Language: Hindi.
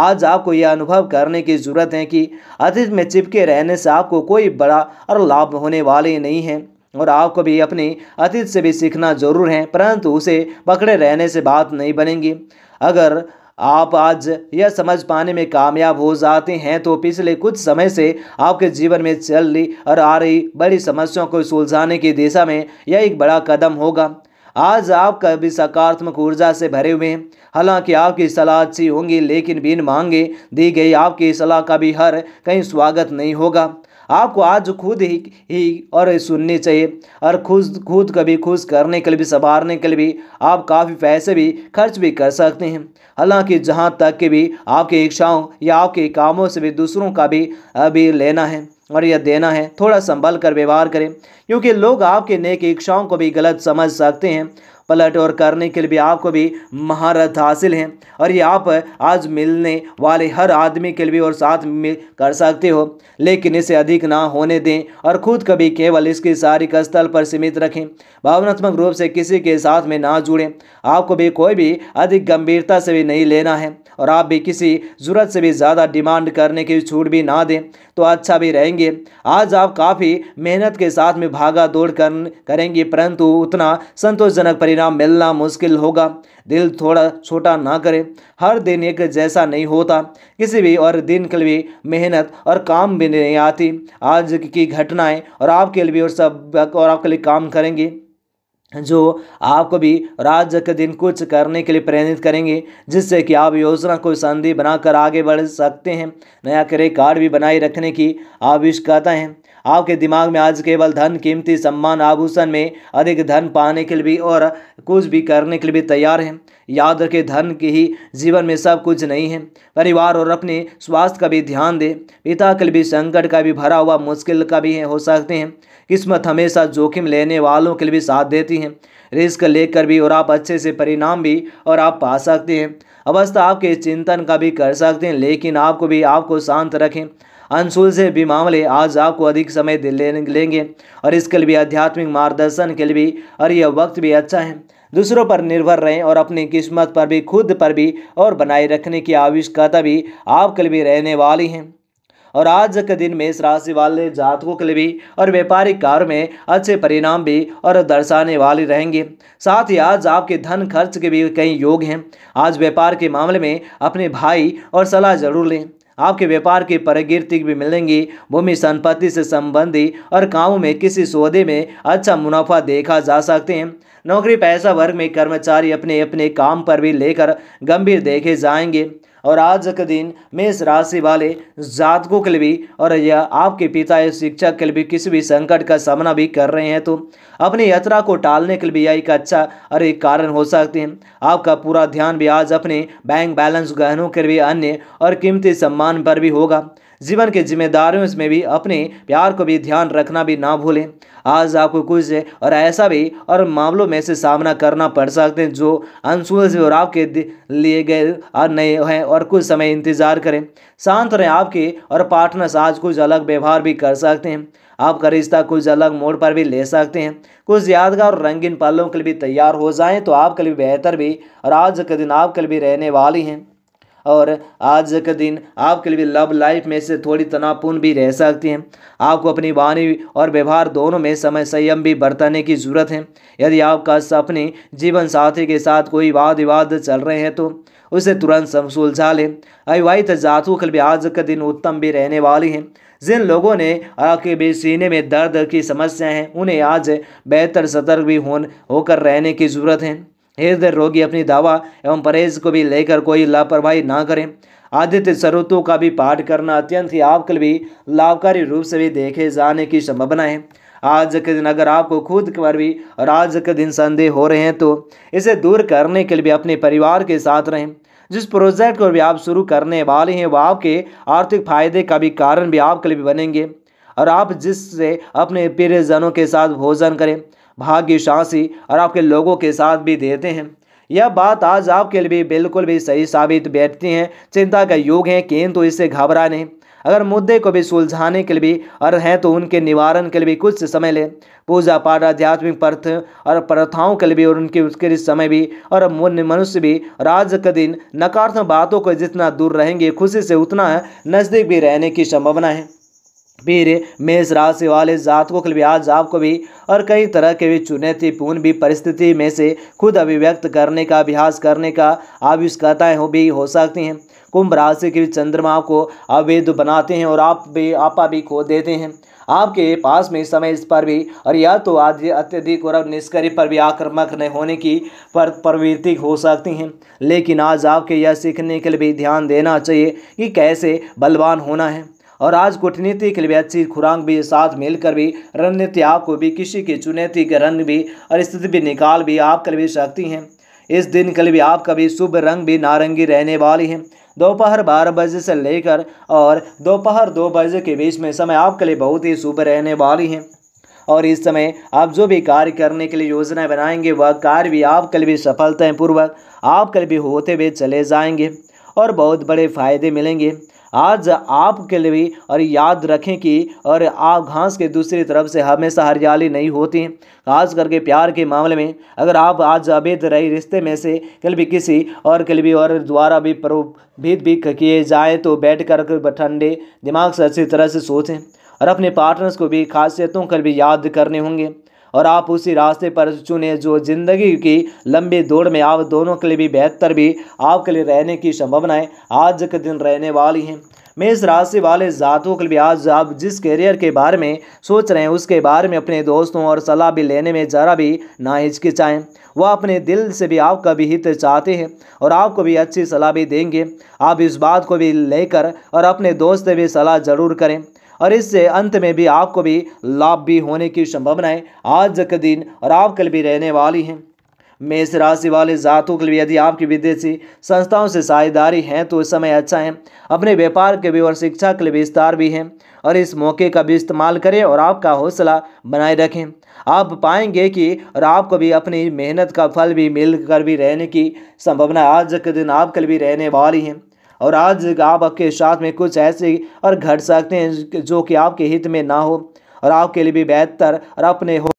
आज आपको यह अनुभव करने की ज़रूरत है कि अतीत में चिपके रहने से आपको कोई बड़ा और लाभ होने वाले नहीं हैं और आपको भी अपने अतीत से भी सीखना जरूर है परंतु उसे पकड़े रहने से बात नहीं बनेगी अगर आप आज यह समझ पाने में कामयाब हो जाते हैं तो पिछले कुछ समय से आपके जीवन में चल रही और आ रही बड़ी समस्याओं को सुलझाने की दिशा में यह एक बड़ा कदम होगा आज आप कभी सकारात्मक ऊर्जा से भरे हुए हैं हालांकि आपकी सलाह अच्छी होंगी लेकिन बिन मांगे दी गई आपकी सलाह का भी हर कहीं स्वागत नहीं होगा आपको आज खुद ही ही और सुननी चाहिए और खुद खुद कभी खुश करने के लिए भी संवारने के लिए भी आप काफ़ी पैसे भी खर्च भी कर सकते हैं हालांकि जहां तक कि भी आपकी इच्छाओं या आपके कामों से भी दूसरों का भी अभी लेना है और यह देना है थोड़ा संभल कर व्यवहार करें क्योंकि लोग आपके नेक इच्छाओं को भी गलत समझ सकते हैं पलट और करने के लिए भी आपको भी महारत हासिल है और ये आप आज मिलने वाले हर आदमी के लिए भी और साथ में कर सकते हो लेकिन इसे अधिक ना होने दें और खुद कभी केवल इसकी शारीरिक स्थल पर सीमित रखें भावनात्मक रूप से किसी के साथ में ना जुड़ें आपको भी कोई भी अधिक गंभीरता से भी नहीं लेना है और आप भी किसी ज़रूरत से भी ज़्यादा डिमांड करने की छूट भी ना दें तो अच्छा भी रहेंगे आज आप काफ़ी मेहनत के साथ में भागा दौड़ करेंगे परंतु उतना संतोषजनक परि परिणाम मिलना मुश्किल होगा दिल थोड़ा छोटा ना करे हर दिन एक जैसा नहीं होता किसी भी और दिन के लिए मेहनत और काम भी नहीं आती आज की घटनाएं और आपके लिए भी और सब और आपके लिए काम करेंगे जो आपको भी राज्य के दिन कुछ करने के लिए प्रेरित करेंगे जिससे कि आप योजना को संधि बनाकर आगे बढ़ सकते हैं नया क्रेडिट कार्ड भी बनाए रखने की आविष्कता है आपके दिमाग में आज केवल धन कीमती सम्मान आभूषण में अधिक धन पाने के लिए भी और कुछ भी करने के लिए भी तैयार हैं याद रखें धन के ही जीवन में सब कुछ नहीं है परिवार और अपने स्वास्थ्य का भी ध्यान दें पिता के लिए भी संकट का भी भरा हुआ मुश्किल का भी हो सकते हैं किस्मत हमेशा जोखिम लेने वालों के लिए भी साथ देती है रिस्क लेकर भी और आप अच्छे से परिणाम भी और आप पा सकते हैं अवस्था आपके चिंतन का भी कर सकते हैं लेकिन आपको भी आपको शांत रखें अनसुलझे भी मामले आज आपको अधिक समय लेंगे और इसके लिए आध्यात्मिक मार्गदर्शन के लिए और यह वक्त भी अच्छा है दूसरों पर निर्भर रहें और अपनी किस्मत पर भी खुद पर भी और बनाए रखने की आवश्यकता भी आपके लिए रहने वाली हैं और आज के दिन मेष राशि वाले जातकों के लिए भी और व्यापारिक कार्य में अच्छे परिणाम भी और दर्शाने वाले रहेंगे साथ ही आज आपके धन खर्च के भी कई योग हैं आज व्यापार के मामले में अपने भाई और सलाह जरूर लें आपके व्यापार की प्रगृति भी मिलेंगी भूमि संपत्ति से संबंधी और कामों में किसी सौदे में अच्छा मुनाफा देखा जा सकते हैं नौकरी पैसा वर्ग में कर्मचारी अपने अपने काम पर भी लेकर गंभीर देखे जाएंगे और आज के दिन मेष राशि वाले जातकों के लिए भी और यह आपके पिता या शिक्षक के लिए भी किसी भी संकट का सामना भी कर रहे हैं तो अपनी यात्रा को टालने के लिए भी यह एक अच्छा और एक कारण हो सकते हैं आपका पूरा ध्यान भी आज अपने बैंक बैलेंस गहनों के लिए अन्य और कीमती सम्मान पर भी होगा जीवन के जिम्मेदारियों में भी अपने प्यार को भी ध्यान रखना भी ना भूलें आज आपको कुछ और ऐसा भी और मामलों में से सामना करना पड़ सकते हैं जो से और आपके लिए गए नए हैं और कुछ समय इंतजार करें शांत रहें आपके और पार्टनर्स आज कुछ अलग व्यवहार भी कर सकते हैं आपका रिश्ता कुछ अलग मोड़ पर भी ले सकते हैं कुछ यादगार और रंगीन पलों के लिए भी तैयार हो जाएं तो आपके लिए बेहतर भी और आज के दिन आपके लिए भी रहने वाली हैं और आज का दिन आपके लिए लव लाइफ में से थोड़ी तनावपूर्ण भी रह सकती हैं आपको अपनी वाणी और व्यवहार दोनों में समय संयम भी बरतने की ज़रूरत है यदि आपका सपनी जीवन साथी के साथ कोई वाद विवाद चल रहे हैं तो उसे तुरंत सुलझा लें अविवाहित जातु के लिए आज का दिन उत्तम भी रहने वाली हैं जिन लोगों ने आपके भी सीने में दर्द की समस्या है उन्हें आज बेहतर सतर्क भी होन होकर रहने की ज़रूरत है हृदय रोगी अपनी दावा एवं परहेज को भी लेकर कोई लापरवाही ना करें आदित्य स्रोतों का भी पाठ करना अत्यंत ही आपके भी लाभकारी रूप से भी देखे जाने की संभावना है आज के दिन अगर आपको खुद पर भी और आज के दिन संदेह हो रहे हैं तो इसे दूर करने के लिए भी अपने परिवार के साथ रहें जिस प्रोजेक्ट को भी आप शुरू करने वाले हैं वह आपके आर्थिक फायदे का भी कारण भी आपके लिए भी बनेंगे और आप जिससे अपने प्रियजनों के साथ भोजन करें भाग्यशासी और आपके लोगों के साथ भी देते हैं यह बात आज आपके लिए भी बिल्कुल भी सही साबित बैठती हैं चिंता का योग है किंतु तो इससे घबरा नहीं अगर मुद्दे को भी सुलझाने के लिए भी और हैं तो उनके निवारण के लिए भी कुछ समय लें पूजा पाठ आध्यात्मिक पर्थ और प्रथाओं के लिए भी और उनके उसके लिए समय भी और मनुष्य भी राज का दिन नकारात्मक बातों को जितना दूर रहेंगे खुशी से उतना नज़दीक भी रहने की संभावना है वीर मेष राशि वाले जातकों के लिए आज आपको भी और कई तरह के भी चुनौतीपूर्ण भी परिस्थिति में से खुद अभिव्यक्त करने का अभ्यास करने का आविष्कताएँ हो भी हो सकती हैं कुंभ राशि के चंद्रमा को अवैध बनाते हैं और आप भी आपा भी खो देते हैं आपके पास में इस समय इस पर भी और या तो आज अत्यधिक और निष्क्रिय पर भी आक्रमक नहीं होने की पर प्रवृत्ति हो सकती हैं लेकिन आज आपके यह सीखने के लिए भी ध्यान देना चाहिए कि कैसे बलवान होना है और आज कूटनीति के लिए अच्छी खुरांग भी साथ मिलकर भी रणनीति आपको भी किसी की चुनौती के रंग भी और स्थिति भी निकाल भी आप कर भी सकती हैं इस दिन कल भी आपका भी शुभ रंग भी नारंगी रहने वाली है दोपहर बारह बजे से लेकर और दोपहर दो बजे के बीच में समय आपके लिए बहुत ही शुभ रहने वाली है और इस समय आप जो भी कार्य करने के लिए योजना बनाएंगे वह कार्य भी आप कल भी पूर्वक आप कल भी होते हुए चले जाएंगे और बहुत बड़े फायदे मिलेंगे आज आपके लिए भी और याद रखें कि और आप घास के दूसरी तरफ से हमेशा हरियाली नहीं होती खास करके प्यार के मामले में अगर आप आज अवैध रही रिश्ते में से कल भी किसी और कल भी और द्वारा भी प्रभेद भी किए जाएँ तो बैठ कर ठंडे दिमाग से अच्छी तरह से सोचें और अपने पार्टनर्स को भी खासियतों कर भी याद करने होंगे और आप उसी रास्ते पर चुने जो ज़िंदगी की लंबी दौड़ में आप दोनों के लिए भी बेहतर भी आपके लिए रहने की संभावनाएं आज के दिन रहने वाली हैं मेष राशि वाले जातों के लिए आज आप जिस करियर के बारे में सोच रहे हैं उसके बारे में अपने दोस्तों और सलाह भी लेने में ज़रा भी ना हिचकिचाएं वह अपने दिल से भी आपका भी हित चाहते हैं और आपको भी अच्छी सलाह भी देंगे आप इस बात को भी लेकर और अपने दोस्त से भी सलाह ज़रूर करें और इससे अंत में भी आपको भी लाभ भी होने की संभावनाएं आज का दिन और आप कल भी रहने वाली हैं मेष राशि वाले जातों के लिए यदि आपकी विदेशी संस्थाओं से साझेदारी हैं तो समय अच्छा है अपने व्यापार के भी और शिक्षा के लिए विस्तार भी है और इस मौके का भी इस्तेमाल करें और आपका हौसला बनाए रखें आप पाएंगे कि और आपको भी अपनी मेहनत का फल भी मिल कर भी रहने की संभावना आज के दिन आपके लिए भी रहने वाली है और आज आप आपके साथ में कुछ ऐसे और घट सकते हैं जो कि आपके हित में ना हो और आपके लिए भी बेहतर और अपने हो